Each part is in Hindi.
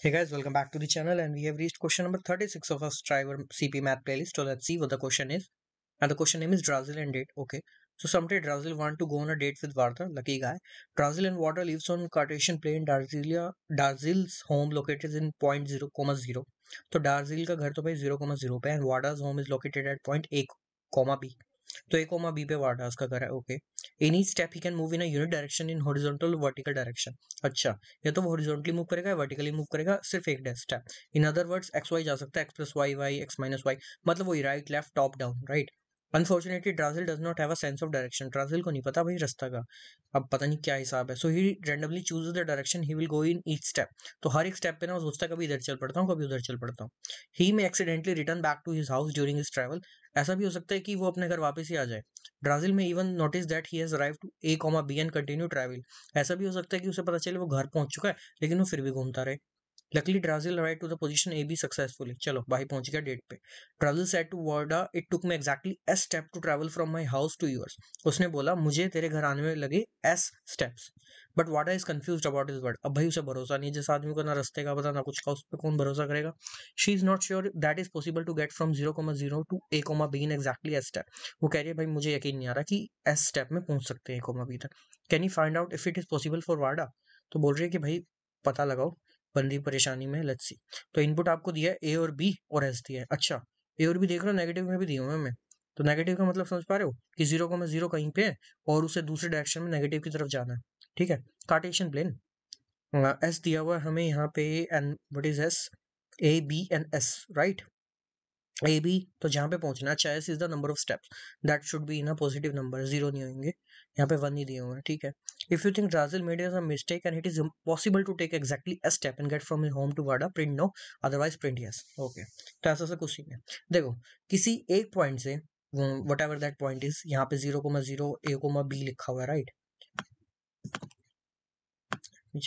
Hey guys, welcome back to the channel and we have reached question number 36 of our Striver CP math playlist. So let's see what the question is. And the question name is Drazel and Date. Okay. So someday Drazel want to go on a date with Vartha, lucky guy. Drazel and water lives on Cartesian plane Darzilia, home located in point zero comma zero. So Darzel ka ghar to bhai zero comma zero pe and water's home is located at point A comma B. तो ए कोमा बी पे वार्ड हाउस का करा है okay any step he can move in unit direction in horizontal vertical direction अच्छा या तो हॉरिजॉन्टली मूव करेगा वर्टिकली मूव करेगा सिर्फ एक step in other words X Y जा सकता है X plus Y Y X minus Y मतलब वही right left top down right unfortunately Drazil does not have a sense of direction ड्राजिल को नहीं पता भाई रास्ता का अब पता नहीं क्या हिसाब है so he randomly choose the direction he will go in each step तो हर एक स्टेप पे ना वो सोचता है कभी इधर चल पड़ता हूँ कभी उधर चल पड़ता हूँ he may accidentally return back to his house during his travel ऐसा भी हो सकता है कि वो अपने घर वापस ही आ जाए Drazil may even notice that he has arrive to A comma B and continue travel ऐसा भी हो सकता है कि उसे पता चले वो घर पहुंच चुका है लेकिन वो फिर भी घूमता रहे luckily Drazil right to the position A B successfully चलो भाई पहुंच गया डेट पे Drazil said to Varda it took me exactly S step to travel from my house to yours उसने बोला मुझे तेरे घर आने में लगे एस स्टेप्स but Varda is confuse about his word अब भाई उसे भरोसा नहीं जिस आदमी को ना रस्ते का पता ना कुछ का उस पर कौन भरोसा करेगा she is not sure that is possible to get from zero comma zero to A comma B in exactly S step वो कह रही है भाई मुझे यकीन नहीं आ रहा कि एस स्टेप में पहुंच सकते हैं ए कोमा बी तक can you find out if it is possible for Varda तो बोल रही है कि भाई पता लगाओ बन रही परेशानी में लेट्स सी तो इनपुट आपको दिया है ए और बी और एस दिया है अच्छा ए और बी देख रहे हो नेगेटिव में भी दिए हुए हमें तो नेगेटिव का मतलब समझ पा रहे हो कि जीरो को मैं जीरो कहीं पे है और उसे दूसरे डायरेक्शन में नेगेटिव की तरफ जाना है ठीक है कार्टेशियन प्लेन एस दिया हुआ है हमें यहाँ पे and what is S A B and S right A B तो जहाँ पे पहुंचना अच्छा है choice is the number of steps that should be in a positive number zero नहीं होंगे यहाँ पे वन ही दिए हुए हैं ठीक है if you think Drazil made is a mistake and it is possible to take exactly a step and get from home to Varda print no otherwise print yes okay तो ऐसा सा नहीं है देखो किसी एक पॉइंट से whatever that point is यहाँ पे zero comma zero A comma B लिखा हुआ है राइट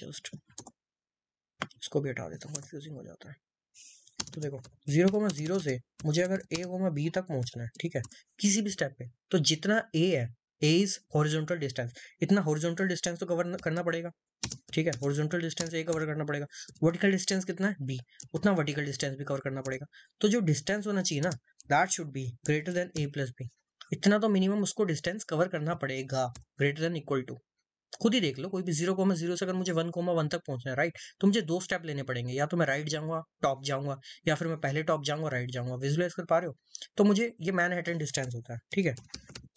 जस्ट इसको भी हटा देता हूँ कंफ्यूजिंग हो जाता है तो देखो जीरो कोमा जीरो से मुझे अगर ए कोमा बी तक पहुंचना है ठीक है किसी भी स्टेप पे तो जितना ए है ए इज हॉरिजॉन्टल डिस्टेंस इतना हॉरिजॉन्टल डिस्टेंस तो कवर करना पड़ेगा ठीक है हॉरिजॉन्टल डिस्टेंस ए कवर करना पड़ेगा वर्टिकल डिस्टेंस कितना है बी उतना वर्टिकल डिस्टेंस भी कवर करना पड़ेगा तो जो डिस्टेंस होना चाहिए ना that should be greater than A plus B इतना तो मिनिमम उसको डिस्टेंस कवर करना पड़ेगा ग्रेटर देन इक्वल टू खुद ही देख लो कोई भी जीरो कोमा जीरो से अगर मुझे वन कोमा वन तक पहुंचना है राइट तो मुझे दो स्टेप लेने पड़ेंगे या तो मैं राइट जाऊंगा टॉप जाऊंगा या फिर मैं पहले टॉप जाऊंगा राइट जाऊंगा विजुलाइज कर पा रहे हो तो मुझे ये मैन हेटन डिस्टेंस होता है ठीक है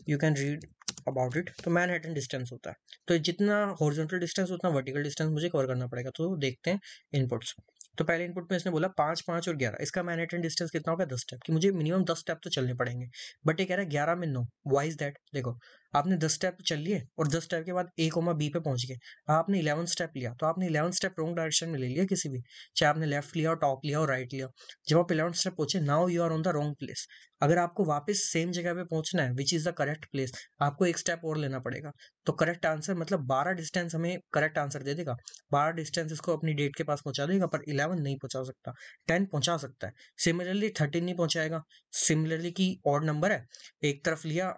you can read about it तो मैन हेटन डिस्टेंस होता है तो जितना हॉरिजॉन्टल डिस्टेंस उतना वर्टिकल डिस्टेंस मुझे कवर करना पड़ेगा तो देखते हैं इनपुट्स तो पहले इनपुट में इसने बोला पांच पांच और ग्यारह इसका मैनहटन डिस्टेंस कितना होगा दस स्टेप कि मुझे मिनिमम दस स्टेप तो चलने पड़ेंगे बट ये कह रहा है ग्यारह में नो वाइज दैट देखो आपने दस स्टेप चल लिए और दस स्टेप के बाद ए कोमा बी पे पहुंच गए आपने इलेवन स्टेप लिया तो आपने इलेवन स्टेप रॉन्ग डायरेक्शन में ले लिया किसी भी चाहे आपने लेफ्ट लिया और टॉप लिया और राइट लिया जब आप इलेवन स्टेप पहुंचे now you are on the wrong place अगर आपको वापस सेम जगह पे पहुंचना है which is the correct place आपको एक स्टेप और लेना पड़ेगा तो करेक्ट आंसर मतलब बारह डिस्टेंस हमें करेक्ट आंसर दे देगा बारह डिस्टेंस इसको अपनी डेट के पास पहुंचा देगा पर इलेवन नहीं पहुंचा सकता टेन पहुंचा सकता है सिमिलरली थर्टीन नहीं पहुंचाएगा सिमिलरली की और नंबर है एक तरफ लिया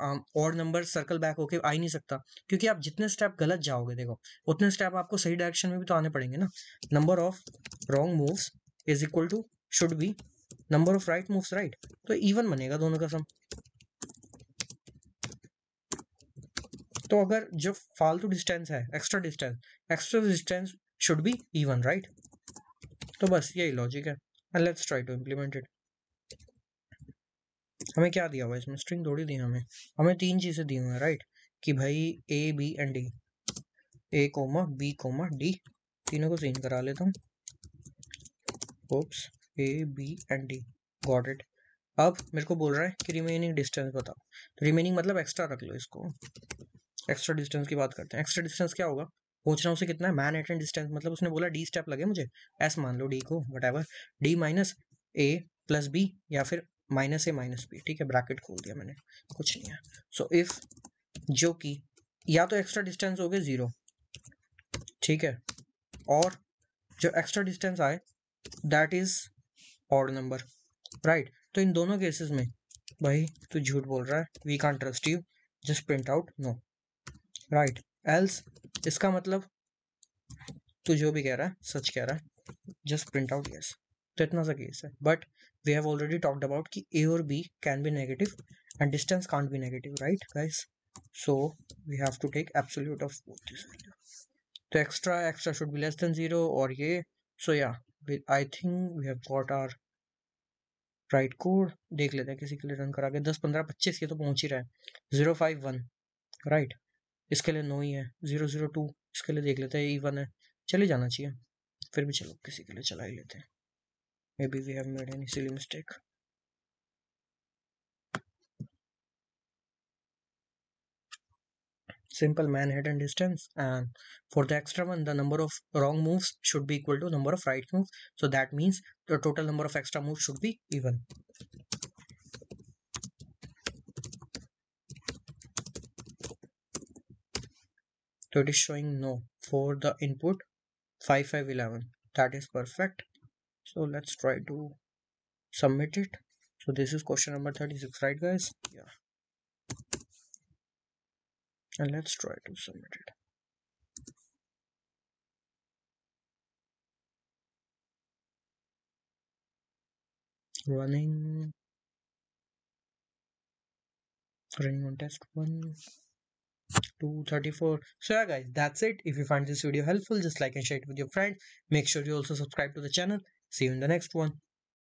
और नंबर सर्कल बैक होके आ ही नहीं सकता क्योंकि आप जितने स्टेप गलत जाओगे देखो उतने स्टेप आपको सही डायरेक्शन में भी तो आने पड़ेंगे ना number of wrong moves is equal to should be number of right moves right तो इवन बनेगा दोनों का सम तो अगर जो फालतू डिस्टेंस है extra distance extra distance should be even right तो बस यही लॉजिक है and let's try to implement it हमें क्या दिया हुआ इसमें स्ट्रिंग थोड़ी दी हमें हमें तीन चीज़ें दी हुई हैं राइट कि भाई A B and D A comma B comma D तीनों को सीन करा लेता हूँ oops A B and D got it अब मेरे को बोल रहा है कि रिमेनिंग डिस्टेंस बताओ तो रिमेनिंग मतलब एक्स्ट्रा रख लो इसको एक्स्ट्रा डिस्टेंस की बात करते हैं एक्स्ट्रा डिस्टेंस क्या होगा पूछ रहा हूँ उसे कितना है मैन एट डिस्टेंस मतलब उसने बोला डी स्टेप लगे मुझे एस मान लो डी को whatever D minus A plus B या फिर माइनस ए माइनस बी ठीक है ब्रैकेट खोल दिया मैंने कुछ नहीं है सो so, इफ जो कि या तो एक्स्ट्रा डिस्टेंस हो गए ज़ीरो ठीक है और जो एक्स्ट्रा डिस्टेंस आए that is odd number right तो इन दोनों केसेस में भाई तू झूठ बोल रहा है we can't trust you just print out no right else इसका मतलब तू जो भी कह रहा है सच कह रहा है जस्ट प्रिंट आउट यस तो इतना सा केस है but we have already talked about ki a or b can be negative and distance can't be negative right guys so we have to take absolute of both this so extra extra should be less than zero or yeah so yeah we, i think we have got our right code देख लेते हैं किसी के लिए रन करा के दस पंद्रह पच्चीस ये तो पहुंच ही रहा है जीरो फाइव वन राइट इसके लिए नो ही है जीरो जीरो टू इसके लिए देख लेते हैं ई वन है चले जाना चाहिए फिर भी चलो किसी के लिए चला ही लेते हैं Maybe we have made any silly mistake. Simple Manhattan distance and for the extra one the number of wrong moves should be equal to number of right moves. So that means the total number of extra moves should be even. So it is showing no for the input 5511 that is perfect so let's try to submit it so this is question number 36 right guys yeah and let's try to submit it running running on test 1 234 so yeah guys that's it if you find this video helpful just like and share it with your friends. make sure you also subscribe to the channel See you in the next one.